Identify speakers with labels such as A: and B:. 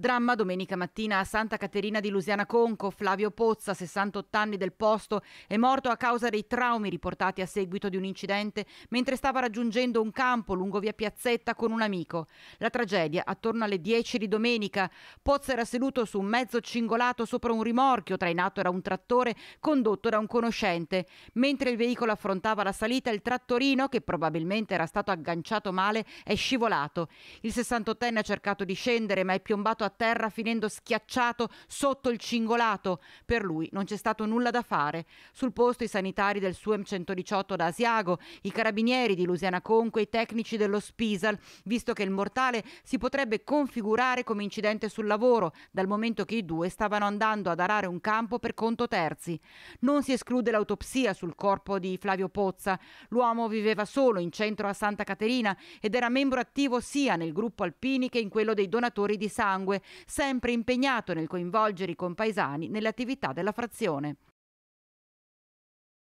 A: Dramma domenica mattina a Santa Caterina di Lusiana Conco. Flavio Pozza, 68 anni del posto, è morto a causa dei traumi riportati a seguito di un incidente mentre stava raggiungendo un campo lungo via Piazzetta con un amico. La tragedia attorno alle 10 di domenica. Pozza era seduto su un mezzo cingolato sopra un rimorchio, trainato da un trattore condotto da un conoscente. Mentre il veicolo affrontava la salita, il trattorino, che probabilmente era stato agganciato male, è scivolato. Il 68enne ha cercato di scendere ma è piombato a terra finendo schiacciato sotto il cingolato. Per lui non c'è stato nulla da fare. Sul posto i sanitari del SUEM 118 da Asiago, i carabinieri di Lusiana Conque, i tecnici dello Spisal, visto che il mortale si potrebbe configurare come incidente sul lavoro, dal momento che i due stavano andando ad arare un campo per conto terzi. Non si esclude l'autopsia sul corpo di Flavio Pozza. L'uomo viveva solo in centro a Santa Caterina ed era membro attivo sia nel gruppo Alpini che in quello dei donatori di sangue, sempre impegnato nel coinvolgere i compaesani nelle attività della frazione.